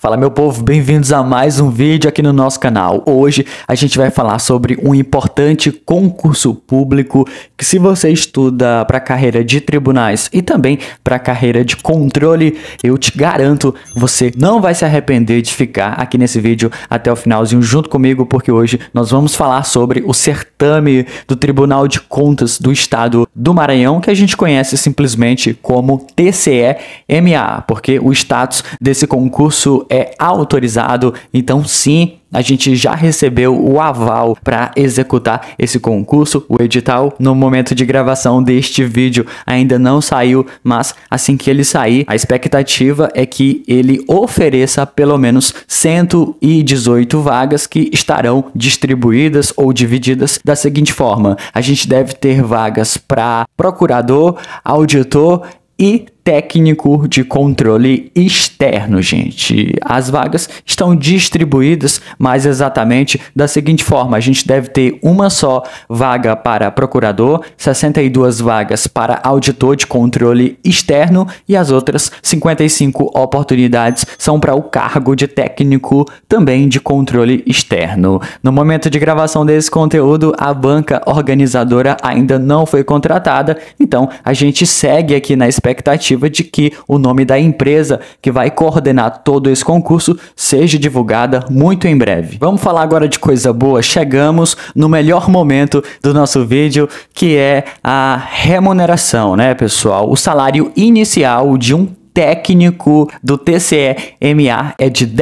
Fala meu povo, bem-vindos a mais um vídeo aqui no nosso canal. Hoje a gente vai falar sobre um importante concurso público que se você estuda para carreira de tribunais e também para carreira de controle, eu te garanto, você não vai se arrepender de ficar aqui nesse vídeo até o finalzinho junto comigo, porque hoje nós vamos falar sobre o certame do Tribunal de Contas do Estado do Maranhão, que a gente conhece simplesmente como TCE-MA, porque o status desse concurso é autorizado, então sim, a gente já recebeu o aval para executar esse concurso, o edital. No momento de gravação deste vídeo ainda não saiu, mas assim que ele sair, a expectativa é que ele ofereça pelo menos 118 vagas que estarão distribuídas ou divididas da seguinte forma: a gente deve ter vagas para procurador, auditor e técnico de controle externo, gente. As vagas estão distribuídas mais exatamente da seguinte forma: a gente deve ter uma só vaga para procurador, 62 vagas para auditor de controle externo e as outras 55 oportunidades são para o cargo de técnico também de controle externo. No momento de gravação desse conteúdo, a banca organizadora ainda não foi contratada, então a gente segue aqui na expectativa expectativa de que o nome da empresa que vai coordenar todo esse concurso seja divulgada muito em breve. Vamos falar agora de coisa boa. Chegamos no melhor momento do nosso vídeo, que é a remuneração, né, pessoal? O salário inicial de um técnico do TCE-MA é de R$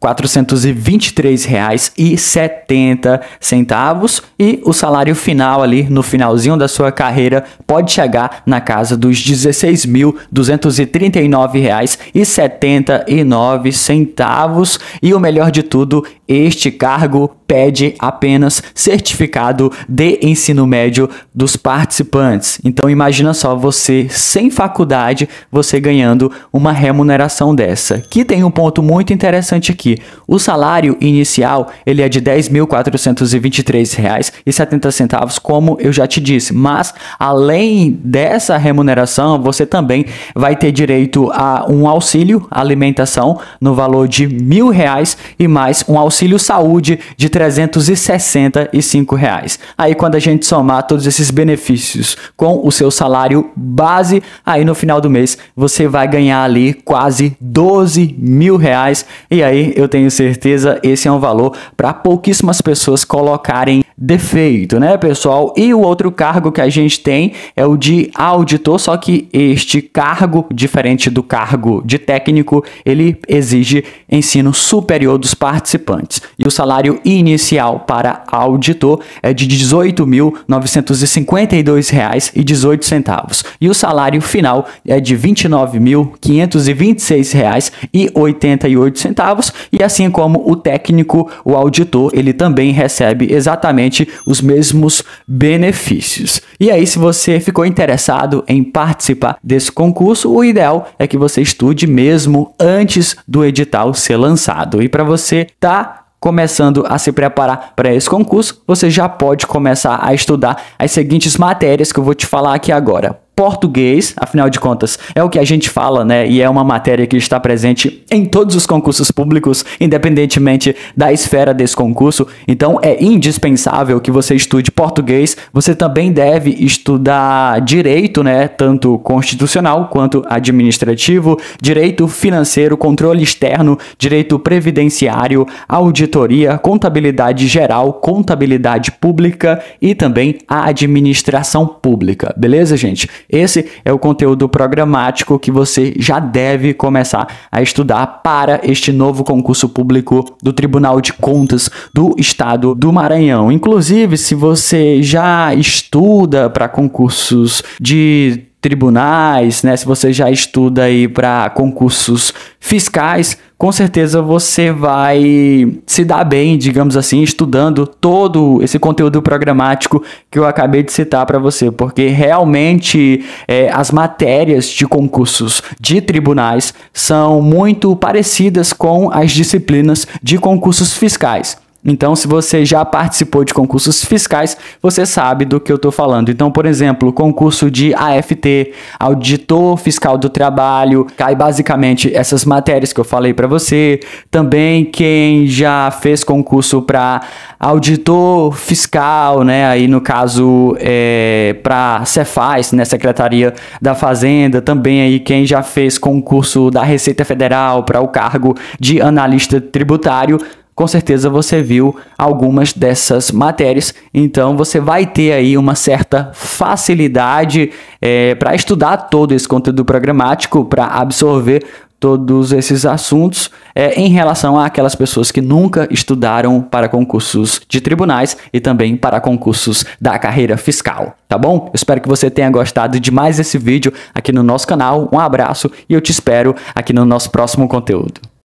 10.423,70 e o salário final ali no finalzinho da sua carreira pode chegar na casa dos R$ 16.239,79 e o melhor de tudo, este cargo pede apenas certificado de ensino médio dos participantes. Então imagina só você sem faculdade, você ganhando ganhando uma remuneração dessa. Que tem um ponto muito interessante aqui. O salário inicial ele é de R$ 10.423,70, como eu já te disse. Mas além dessa remuneração, você também vai ter direito a um auxílio alimentação no valor de R$ reais e mais um auxílio saúde de R$ 365. Reais. Aí quando a gente somar todos esses benefícios com o seu salário base, aí no final do mês você vai vai ganhar ali quase 12 mil reais. E aí eu tenho certeza esse é um valor para pouquíssimas pessoas colocarem defeito, né, pessoal? E o outro cargo que a gente tem é o de auditor, só que este cargo, diferente do cargo de técnico, ele exige ensino superior dos participantes. E o salário inicial para auditor é de R$ 18.952,18 e o salário final é de R$ 29 9.526,88 e assim como o técnico, o auditor, ele também recebe exatamente os mesmos benefícios. E aí, se você ficou interessado em participar desse concurso, o ideal é que você estude mesmo antes do edital ser lançado. E para você tá começando a se preparar para esse concurso, você já pode começar a estudar as seguintes matérias que eu vou te falar aqui agora português, afinal de contas, é o que a gente fala, né? E é uma matéria que está presente em todos os concursos públicos, independentemente da esfera desse concurso. Então é indispensável que você estude português. Você também deve estudar direito, né? Tanto constitucional quanto administrativo, direito financeiro, controle externo, direito previdenciário, auditoria, contabilidade geral, contabilidade pública e também a administração pública. Beleza, gente? Esse é o conteúdo programático que você já deve começar a estudar para este novo concurso público do Tribunal de Contas do Estado do Maranhão. Inclusive, se você já estuda para concursos de tribunais, né? Se você já estuda aí para concursos fiscais, com certeza você vai se dar bem, digamos assim, estudando todo esse conteúdo programático que eu acabei de citar para você, porque realmente é, as matérias de concursos de tribunais são muito parecidas com as disciplinas de concursos fiscais. Então, se você já participou de concursos fiscais, você sabe do que eu estou falando. Então, por exemplo, concurso de AFT, auditor fiscal do trabalho, cai basicamente essas matérias que eu falei para você. Também quem já fez concurso para auditor fiscal, né? Aí no caso é, para Cefaz, né? Secretaria da Fazenda. Também aí quem já fez concurso da Receita Federal para o cargo de analista tributário com certeza você viu algumas dessas matérias, então você vai ter aí uma certa facilidade é, para estudar todo esse conteúdo programático, para absorver todos esses assuntos é, em relação àquelas pessoas que nunca estudaram para concursos de tribunais e também para concursos da carreira fiscal, tá bom? espero que você tenha gostado de mais esse vídeo aqui no nosso canal. Um abraço e eu te espero aqui no nosso próximo conteúdo.